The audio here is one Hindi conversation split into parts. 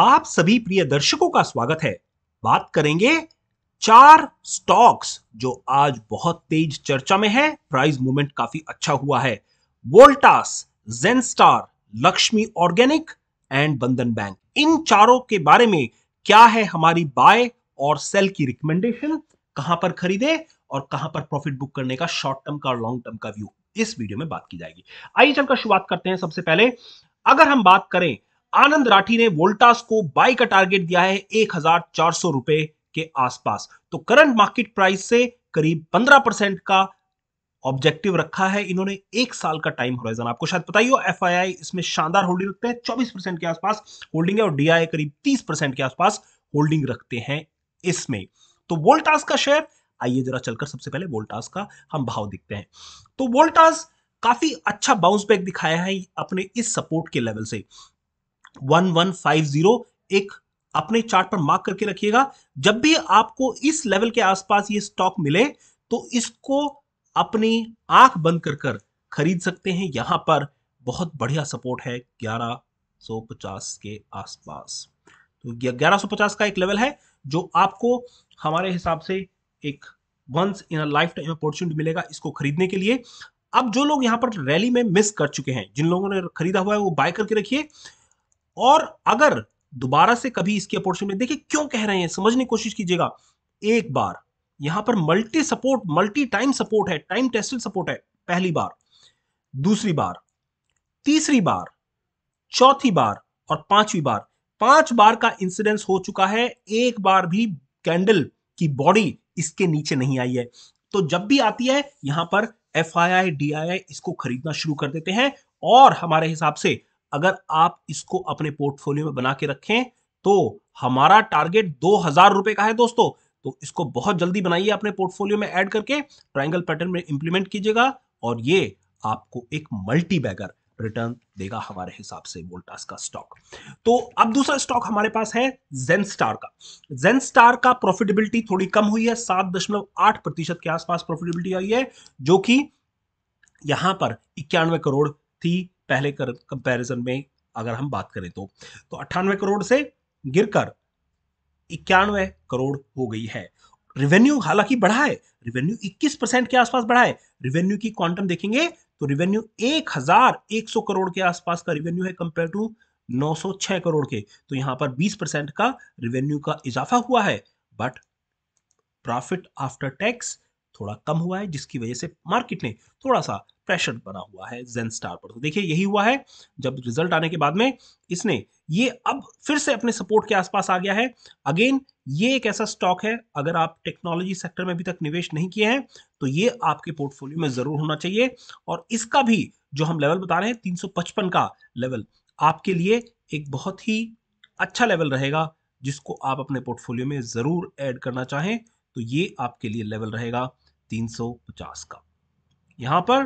आप सभी प्रिय दर्शकों का स्वागत है बात करेंगे चार स्टॉक्स जो आज बहुत तेज चर्चा में है प्राइस मूवमेंट काफी अच्छा हुआ है Voltas Genstar Laxmi Organic and Bandhan Bank इन चारों के बारे में क्या है हमारी बाय और सेल की रिकमेंडेशन कहां पर खरीदे और कहां पर प्रॉफिट बुक करने का शॉर्ट टर्म का और लॉन्ग टर्म का व्यू इस वीडियो में बात की जाएगी आइए चलकर शुरुआत करते हैं सबसे पहले अगर हम बात करें आनंद राठी ने वोल्टास को बाई का टारगेट दिया है एक रुपए के आसपास तो करंट मार्केट प्राइस से करीब 15 परसेंट का ऑब्जेक्टिव रखा है इन्होंने एक साल का टाइम होराइजन आपको शायद पता ही हो एफ इसमें शानदार होल्डिंग रखते हैं चौबीस परसेंट के आसपास होल्डिंग है और डीआई करीब तीस परसेंट के आसपास होल्डिंग रखते हैं इसमें तो वोल्टास का शेयर आइए जरा चलकर सबसे पहले वोल्टास का हम भाव देखते हैं तो वोल्टास काफी अच्छा बाउंस बैक दिखाया है अपने इस सपोर्ट के लेवल से वन वन फाइव जीरो एक अपने चार्ट पर मार्क करके रखिएगा जब भी आपको इस लेवल के आसपास ये स्टॉक मिले तो इसको अपनी आंख बंद कर कर खरीद सकते हैं यहां पर बहुत बढ़िया सपोर्ट है 1150 के आसपास तो 1150 का एक लेवल है जो आपको हमारे हिसाब से एक once in a lifetime opportunity मिलेगा इसको खरीदने के लिए अब जो लोग यहां पर रैली में मिस कर चुके हैं जिन लोगों ने खरीदा हुआ है वो बाय करके रखिए और अगर दोबारा से कभी इसकी अपॉर्चुनिटी देखिए क्यों कह रहे हैं समझने की कोशिश कीजिएगा एक बार यहां पर multi support multi time support है टाइम टेस्टेड सपोर्ट है पहली बार दूसरी बार तीसरी बार चौथी बार और पांचवी बार पांच बार का इंसिडेंस हो चुका है एक बार भी कैंडल की बॉडी इसके नीचे नहीं आई है तो जब भी आती है यहां पर F I I D I आई इसको खरीदना शुरू कर देते हैं और हमारे हिसाब से अगर आप इसको अपने पोर्टफोलियो में बना के रखें तो हमारा टारगेट दो हजार रुपए का है दोस्तों तो इसको बहुत जल्दी बनाइए अपने पोर्टफोलियो में ऐड करके ट्राइंगल पैटर्न में इंप्लीमेंट कीजिएगा और ये आपको एक मल्टी बैगर रिटर्न देगा हमारे हिसाब से वोल्टास का स्टॉक तो अब दूसरा स्टॉक हमारे पास है जेन स्टार का जेन स्टार का प्रॉफिटेबिलिटी थोड़ी कम हुई है सात दशमलव आठ प्रतिशत के आसपास प्रॉफिटेबिलिटी आई है जो कि यहां पर इक्यानवे करोड़ थी पहले कंपैरिजन में अगर हम बात करें तो तो अट्ठानवे करोड़ से गिरकर इक्यानवे करोड़ हो गई है रिवेन्यू हालांकि बढ़ा है रिवेन्यू 21 परसेंट के आसपास बढ़ा है रिवेन्यू की क्वांटम देखेंगे तो रिवेन्यू एक हजार एक सौ करोड़ के आसपास का रिवेन्यू है कंपेयर टू 906 करोड़ के तो यहां पर 20 परसेंट का रिवेन्यू का इजाफा हुआ है बट प्रॉफिट आफ्टर टैक्स थोड़ा कम हुआ है जिसकी वजह से मार्केट ने थोड़ा सा प्रेशर बना हुआ है जेन स्टार पर तो देखिए यही हुआ है जब रिजल्ट आने के बाद में इसने ये अब फिर से अपने सपोर्ट के आसपास आ गया है अगेन ये एक ऐसा स्टॉक है अगर आप टेक्नोलॉजी सेक्टर में अभी तक निवेश नहीं किए हैं तो ये आपके पोर्टफोलियो में जरूर होना चाहिए और इसका भी जो हम लेवल बता रहे हैं तीन का लेवल आपके लिए एक बहुत ही अच्छा लेवल रहेगा जिसको आप अपने पोर्टफोलियो में ज़रूर ऐड करना चाहें तो ये आपके लिए लेवल रहेगा 350 का यहाँ पर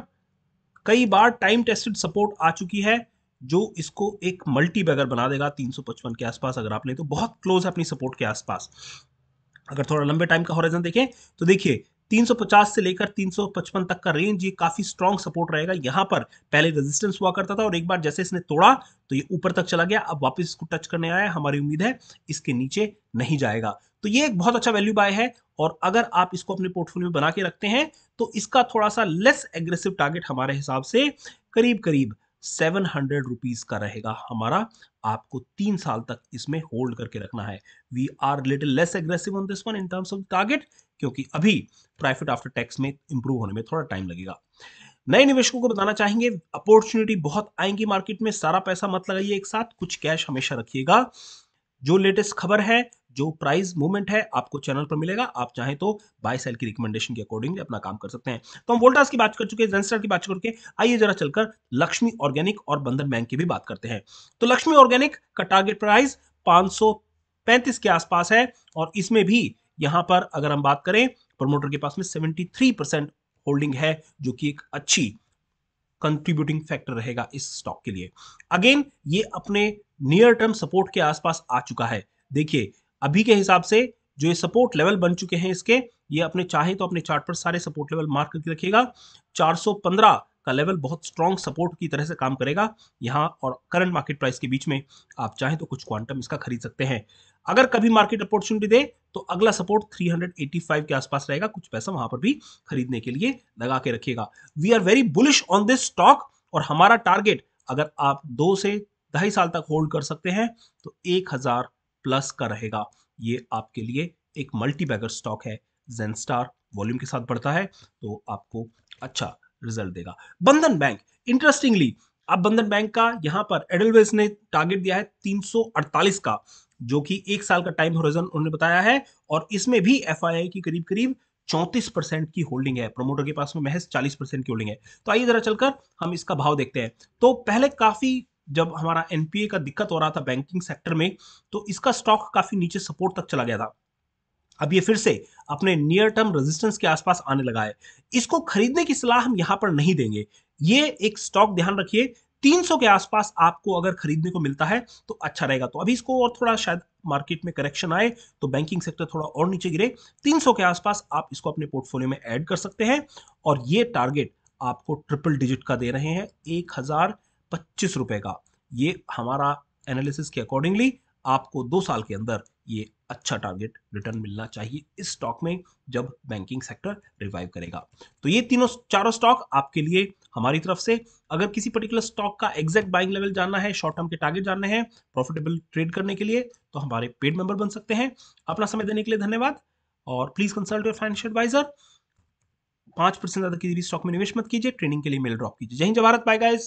कई बार टाइम टेस्टेड सपोर्ट आ चुकी है जो इसको एक मल्टी बैगर बना देगा 355 के आसपास अगर आप लें तो बहुत क्लोज है अपनी सपोर्ट के आसपास अगर थोड़ा लंबे टाइम का हॉरिजन देखें तो देखिए 350 से लेकर 355 तक का रेंज ये काफी स्ट्रांग सपोर्ट रहेगा यहां पर पहले रेजिस्टेंस हुआ करता था और एक बार जैसे इसने तोड़ा तो ये ऊपर तक चला गया अब वापस इसको टच करने आया हमारी उम्मीद है इसके नीचे नहीं जाएगा तो ये एक बहुत अच्छा वैल्यू बाय है और अगर आप इसको अपने पोर्टफोलियो में बना के रखते हैं तो इसका थोड़ा सा लेस एग्रेसिव टारगेट हमारे हिसाब से करीब करीब सेवन हंड्रेड रुपीज का रहेगा हमारा आपको तीन साल तक इसमें होल्ड करके रखना है we are little less aggressive on this one in terms of target क्योंकि अभी प्राइफिट आफ्टर टैक्स में इंप्रूव होने में थोड़ा टाइम लगेगा नए निवेशकों को बताना चाहेंगे अपॉर्चुनिटी बहुत आएंगी मार्केट में सारा पैसा मत लगाइए एक साथ कुछ कैश हमेशा रखिएगा जो लेटेस्ट खबर है जो प्राइस मूवमेंट है आपको चैनल पर मिलेगा आप चाहे तो बाय सेल की रिकमेंडेशन के अकॉर्डिंग अपना काम कर सकते हैं तो हम वोल्टास की बात कर चुके हैं की बात करके आइए जरा चलकर लक्ष्मी ऑर्गेनिक और बंधन बैंक की भी बात करते हैं तो लक्ष्मी ऑर्गेनिक का टारगेट प्राइस पांच के आसपास है और इसमें भी यहां पर अगर हम बात करें प्रमोटर के पास में 73 परसेंट होल्डिंग है जो कि एक अच्छी कंट्रीब्यूटिंग फैक्टर रहेगा इस स्टॉक के लिए अगेन ये अपने नियर टर्म सपोर्ट के आसपास आ चुका है देखिए अभी के हिसाब से जो ये सपोर्ट लेवल बन चुके हैं इसके ये अपने चाहे तो अपने चार्ट पर सारे सपोर्ट लेवल मार्क करके रखिएगा 415 का लेवल बहुत स्ट्रॉन्ग सपोर्ट की तरह से काम करेगा यहाँ और करंट मार्केट प्राइस के बीच में आप चाहें तो कुछ क्वांटम इसका खरीद सकते हैं अगर कभी मार्केट अपॉर्चुनिटी दे तो अगला सपोर्ट 385 के आसपास रहेगा कुछ पैसा वहां पर भी खरीदने के लिए लगा के रखिएगा we are very bullish on this stock और हमारा टारगेट अगर आप दो से ढाई साल तक होल्ड कर सकते हैं तो एक हजार प्लस का रहेगा ये आपके लिए एक मल्टी बैगर स्टॉक है जेन स्टार वॉल्यूम के साथ बढ़ता है तो आपको अच्छा रिजल्ट देगा बंधन बैंक इंटरेस्टिंगली अब बंधन बैंक का यहां पर एडलवेज ने टारगेट दिया है 348 का जो कि एक साल का टाइम होराइजन उन्होंने बताया है और इसमें भी एफ की करीब करीब चौंतीस परसेंट की होल्डिंग है प्रमोटर के पास में महज चालीस परसेंट की होल्डिंग है तो आइए जरा चलकर हम इसका भाव देखते हैं तो पहले काफी जब हमारा एनपीए का दिक्कत हो रहा था बैंकिंग सेक्टर में तो इसका स्टॉक काफ़ी नीचे सपोर्ट तक चला गया था अब ये फिर से अपने नियर टर्म रेजिस्टेंस के आसपास आने लगा है इसको खरीदने की सलाह हम यहां पर नहीं देंगे ये एक स्टॉक ध्यान रखिए 300 के आसपास आपको अगर खरीदने को मिलता है तो अच्छा रहेगा तो अभी इसको और थोड़ा शायद मार्केट में करेक्शन आए तो बैंकिंग सेक्टर थोड़ा और नीचे गिरे 300 के आसपास आप इसको अपने पोर्टफोलियो में ऐड कर सकते हैं और ये टारगेट आपको ट्रिपल डिजिट का दे रहे हैं एक हजार पच्चीस रुपए का ये हमारा एनालिसिस के अकॉर्डिंगली आपको दो साल के अंदर ये अच्छा टारगेट रिटर्न मिलना चाहिए इस स्टॉक में जब बैंकिंग सेक्टर रिवाइव करेगा तो ये तीनों चारों स्टॉक आपके लिए हमारी तरफ से अगर किसी पर्टिकुलर स्टॉक का एग्जैक्ट बाइंग लेवल जानना है शॉर्ट टर्म के टारगेट जानने हैं प्रॉफिटेबल ट्रेड करने के लिए तो हमारे पेड मेंबर बन सकते हैं अपना समय देने के लिए धन्यवाद और please consult your financial advisor पांच परसेंट ज्यादा किसी भी स्टॉक में निवेश मत कीजिए ट्रेनिंग के लिए मेल ड्रॉप कीजिए जय हिंद भारत बाय गाइस